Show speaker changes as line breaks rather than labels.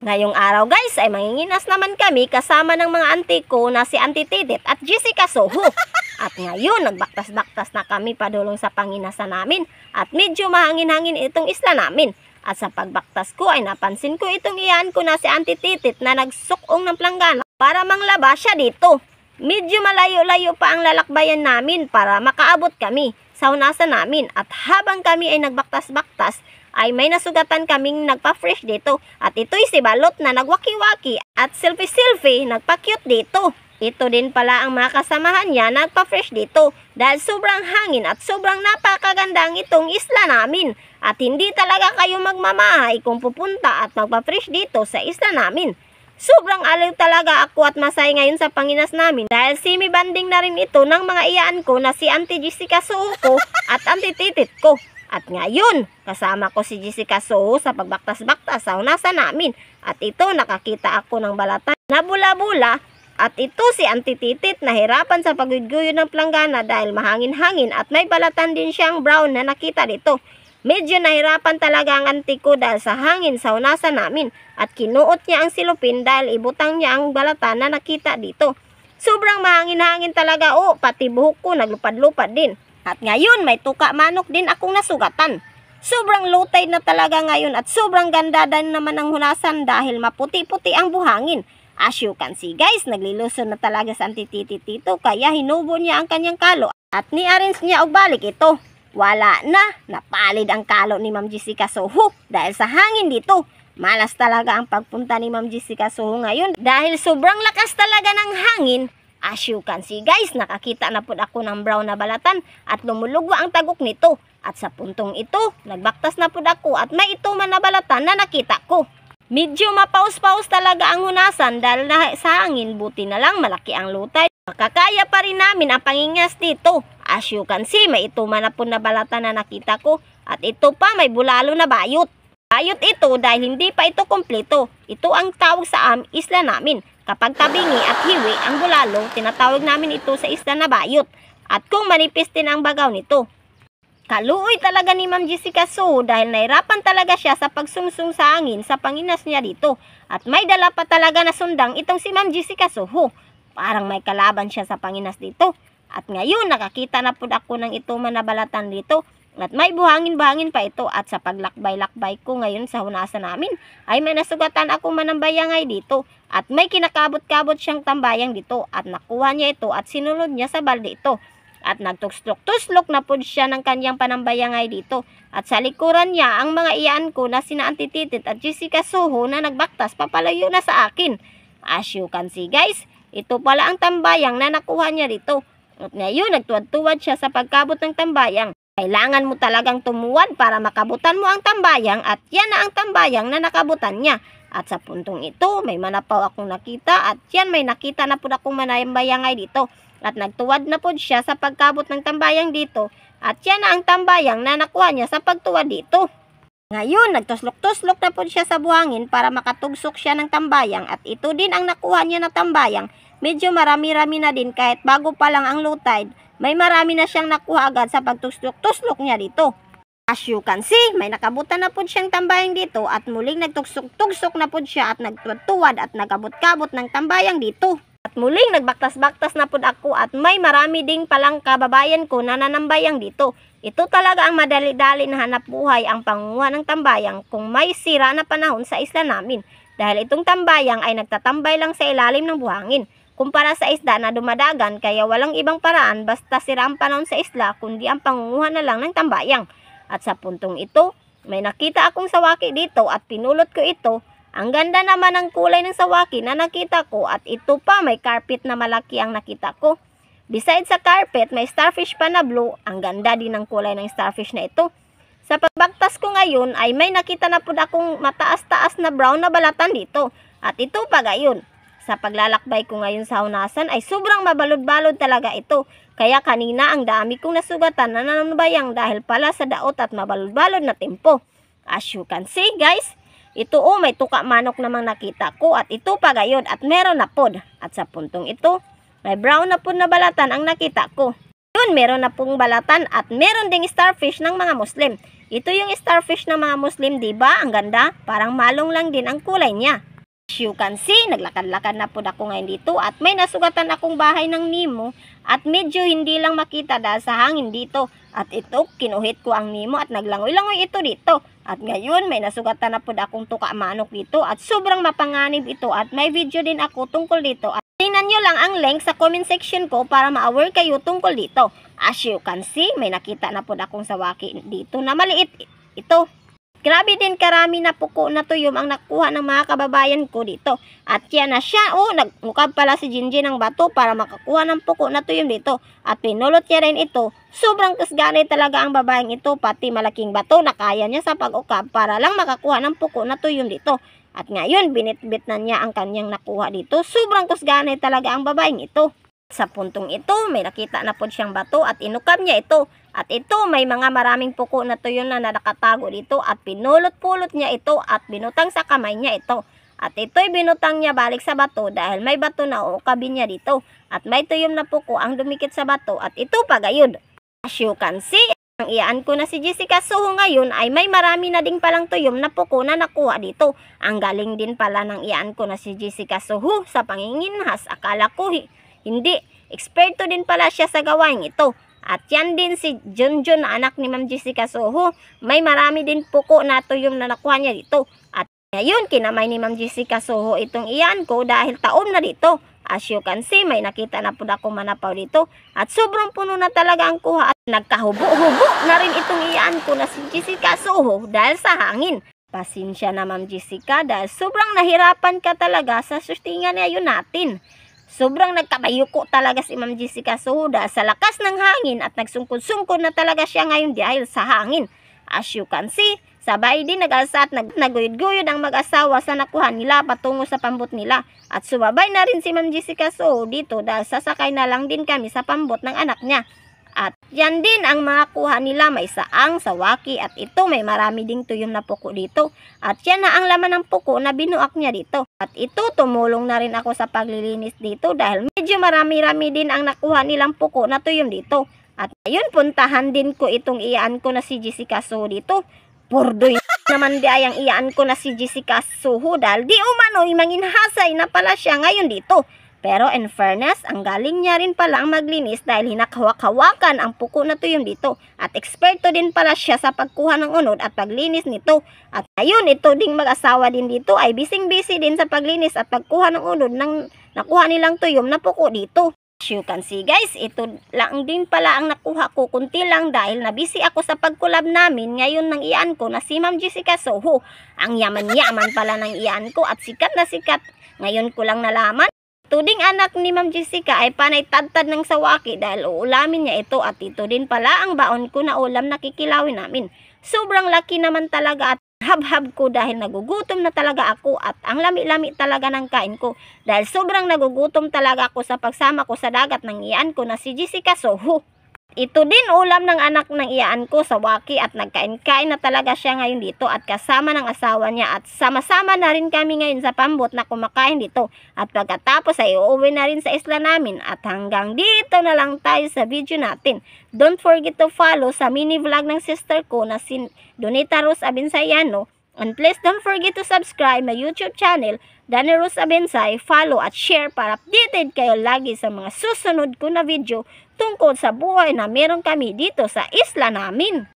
Ngayong araw guys ay manginginas naman kami kasama ng mga auntie ko na si Auntie Tidet at Jessica Soho. At ngayon nagbaktas-baktas na kami padulong sa panginasa namin at medyo mahangin-hangin itong isla namin. At sa pagbaktas ko ay napansin ko itong iyan ko na si Auntie Titit na nagsukong ng planggana para manglaba siya dito. Medyo malayo-layo pa ang lalakbayan namin para makaabot kami sa unasan namin at habang kami ay nagbaktas-baktas ay may nasugatan kaming nagpa-fresh dito. At ito'y si Balot na nagwaki-waki at selfie-selfie nagpa-cute dito. Ito din pala ang mga kasamahan niya nagpa-fresh dito dahil sobrang hangin at sobrang napakaganda ang itong isla namin. At hindi talaga kayo magmamahay kung pupunta at magpa-fresh dito sa isla namin. Sobrang aliw talaga ako at masaya ngayon sa Panginas namin dahil semi banding na rin ito ng mga iyaan ko na si Auntie Jessica Suko at Auntie Titit ko. At ngayon, kasama ko si Jessica Soho sa pagbaktas-baktas sa unasa namin. At ito, nakakita ako ng balatan na bula-bula. At ito si Antititit na hirapan sa pagguguyo ng planggana dahil mahangin-hangin at may balatan din siyang brown na nakita dito. Medyo nahirapan talaga ang auntie ko dahil sa hangin sa unasa namin at kinuot niya ang silupin dahil ibutang niya ang balatan na nakita dito. Sobrang mahangin-hangin talaga o oh, pati buhok ko naglupad-lupad din. At ngayon, may tuka manok din akong nasugatan. Sobrang low tide na talaga ngayon at sobrang ganda din naman ang hunasan dahil maputi-puti ang buhangin. As you can see guys, nagliluson na talaga sa antititi tito kaya hinubo niya ang kanyang kalo at ni-arrange niya og balik ito. Wala na, napalid ang kalo ni Ma'am Jessica Soho dahil sa hangin dito. Malas talaga ang pagpunta ni Ma'am Jessica Soho ngayon dahil sobrang lakas talaga ng hangin As you can see guys, nakakita na po ako ng brown na balatan at lumulugwa ang tagok nito. At sa puntong ito, nagbaktas na po ako at may ituman na balatan na nakita ko. Medyo mapaus-paus talaga ang hunasan dahil na sa hangin buti na lang malaki ang lutay. Makakaya pa rin namin ang pangingas dito. As you can see, may ituman na po na balatan na nakita ko at ito pa may bulalo na bayot. Ayot ito dahil hindi pa ito kompleto. Ito ang tawag sa am isla namin. Kapag tabingi at hiwi ang bulalo, tinatawag namin ito sa isla na bayot. At kung manipis din ang bagaw nito. Kaluoy talaga ni Ma'am Jessica So dahil nahirapan talaga siya sa pagsumsum sa angin sa panginas niya dito. At may dala pa talaga na sundang itong si Ma'am Jessica So. Ho, parang may kalaban siya sa panginas dito. At ngayon nakakita na po ako ng ito manabalatan dito. At may buhangin-buhangin pa ito at sa paglakbay-lakbay ko ngayon sa hunasan namin ay may nasugatan ako manambayang ay dito at may kinakabot-kabot siyang tambayang dito at nakuha niya ito at sinulod niya sa balde ito at nagtukslok-tuslok na po siya ng kanyang panambayang ay dito at sa likuran niya ang mga iyaan ko na sina Antititit at Jessica Soho na nagbaktas papalayo na sa akin. As you can see guys, ito pala ang tambayang na nakuha niya dito. At ngayon, nagtuwad-tuwad siya sa pagkabot ng tambayang. Kailangan mo talagang tumuwad para makabutan mo ang tambayang at yan na ang tambayang na nakabutan niya. At sa puntong ito, may manapaw akong nakita at yan may nakita na po akong manabayangay dito. At nagtuwad na po siya sa pagkabot ng tambayang dito at yan na ang tambayang na nakuha niya sa pagtuwad dito. Ngayon, nagtuslok-tuslok na po siya sa buhangin para makatugsok siya ng tambayang at ito din ang nakuha niya na tambayang medyo marami-rami na din kahit bago pa lang ang low tide, may marami na siyang nakuha agad sa pagtuslok-tuslok niya dito. As you can see, may nakabutan na po siyang tambayang dito at muling nagtugsok-tugsok na po siya at nagtuwad at nagabot-kabot ng tambayang dito. At muling nagbaktas-baktas na po ako at may marami ding palang kababayan ko na nanambayang dito. Ito talaga ang madali-dali na hanap buhay ang pangunguha ng tambayang kung may sira na panahon sa isla namin. Dahil itong tambayang ay nagtatambay lang sa ilalim ng buhangin. Kumpara sa isda na dumadagan kaya walang ibang paraan basta sira ang panahon sa isla kundi ang pangunguha na lang ng tambayang. At sa puntong ito, may nakita akong sawaki dito at pinulot ko ito. Ang ganda naman ng kulay ng sawaki na nakita ko at ito pa may carpet na malaki ang nakita ko. Besides sa carpet, may starfish pa na blue. Ang ganda din ng kulay ng starfish na ito. Sa pagbagtas ko ngayon ay may nakita na po akong mataas-taas na brown na balatan dito. At ito pa gayon sa paglalakbay ko ngayon sa Hunasan ay sobrang mabalod-balod talaga ito. Kaya kanina ang dami kong nasugatan na nanambayang dahil pala sa daot at mabalod-balod na tempo. As you can see guys, ito o oh, may tuka manok namang nakita ko at ito pa gayon at meron na pod. At sa puntong ito, may brown na pod na balatan ang nakita ko. Yun, meron na pong balatan at meron ding starfish ng mga Muslim. Ito yung starfish ng mga Muslim, 'di ba? Ang ganda, parang malong lang din ang kulay niya. As you can see, naglakad-lakad na po ako ngayon dito at may nasugatan akong bahay ng Nemo at medyo hindi lang makita dahil sa hangin dito. At ito, kinuhit ko ang Nemo at naglangoy-langoy ito dito. At ngayon, may nasugatan na po akong tuka manok dito at sobrang mapanganib ito at may video din ako tungkol dito. At tingnan nyo lang ang link sa comment section ko para ma-aware kayo tungkol dito. As you can see, may nakita na po akong sawaki dito na maliit ito. Grabe din karami na puko na tuyom ang nakuha ng mga kababayan ko dito. At yan na siya. O, oh, nagmukab pala si Jinji ng bato para makakuha ng puko na tuyom dito. At pinulot niya rin ito. Sobrang kasganay talaga ang babaeng ito. Pati malaking bato na kaya niya sa pag-ukab para lang makakuha ng puko na tuyom dito. At ngayon, binitbit na niya ang kanyang nakuha dito. Sobrang kasganay talaga ang babaeng ito. Sa puntong ito, may nakita na po siyang bato at inukam niya ito. At ito, may mga maraming puko na tuyo na nakatago dito at pinulot-pulot niya ito at binutang sa kamay niya ito. At ito'y binutang niya balik sa bato dahil may bato na uukabi niya dito. At may tuyom na puko ang dumikit sa bato at ito pagayod. As you can see, ang iyaan ko na si Jessica Soho ngayon ay may marami na ding palang tuyom na puko na nakuha dito. Ang galing din pala ng iyaan ko na si Jessica Soho sa panginginhas. Akala ko eh, hindi, eksperto din pala siya sa gawain ito. At yan din si Junjun anak ni Ma'am Jessica Soho. May marami din puko na tuyong na nakuha niya dito. At ngayon, kinamay ni Ma'am Jessica Soho itong iyan ko dahil taon na dito. As you can see, may nakita na po na akong manapaw dito. At sobrang puno na talaga ang kuha. At nagkahubo-hubo na rin itong iyan ko na si Jessica Soho dahil sa hangin. Pasensya na Ma'am Jessica dahil sobrang nahirapan ka talaga sa sustingan ngayon natin. Sobrang nagkabayuko talaga si Ma'am Jessica Soda sa lakas ng hangin at nagsungkod-sungkod na talaga siya ngayon dahil sa hangin. As you can see, sabay din nag-asa at nag naguyod-guyod ang mag-asawa sa nakuha nila patungo sa pambot nila. At sumabay na rin si Ma'am Jessica Soda dito dahil sasakay na lang din kami sa pambot ng anak niya. At yan din ang mga kuha nila. May saang, sawaki at ito may marami ding tuyong na puko dito. At yan na ang laman ng puko na binuak niya dito. At ito tumulong na rin ako sa paglilinis dito dahil medyo marami-rami din ang nakuha nilang puko na tuyong dito. At ayun puntahan din ko itong iyaan ko na si Jessica So dito. Pordoy naman di ayang ang ko na si Jessica Suho dahil di umano'y manginhasay na pala siya ngayon dito. Pero in fairness, ang galing niya rin pala ang maglinis dahil hinakawak-hawakan ang puko na tuyong dito at eksperto din pala siya sa pagkuha ng unod at paglinis nito. At ayun, ito ding mag-asawa din dito ay bising-busy din sa paglinis at pagkuha ng unod ng nakuha nilang tuyong na puko dito. As you can see guys, ito lang din pala ang nakuha ko kunti lang dahil nabisi ako sa pagkulab namin ngayon ng iyan ko na si Ma'am Jessica Soho. Ang yaman-yaman pala ng iyan ko at sikat na sikat. Ngayon ko lang nalaman. Tuding anak ni Ma'am Jessica ay panay tadtad ng sawaki dahil uulamin niya ito at ito din pala ang baon ko na ulam na kikilawin namin. Sobrang laki naman talaga at habhab ko dahil nagugutom na talaga ako at ang lami-lami talaga ng kain ko dahil sobrang nagugutom talaga ako sa pagsama ko sa dagat ng iyan ko na si Jessica Soho. Ito din ulam ng anak ng iyaan ko sa waki at nagkain-kain na talaga siya ngayon dito at kasama ng asawa niya at sama-sama na rin kami ngayon sa pambot na kumakain dito at pagkatapos ay uuwi na rin sa isla namin at hanggang dito na lang tayo sa video natin. Don't forget to follow sa mini vlog ng sister ko na si Donita Rose Abinsayano And please don't forget to subscribe my YouTube channel, Dani Rosa Abensay, follow at share para updated kayo lagi sa mga susunod ko na video tungkol sa buhay na meron kami dito sa isla namin.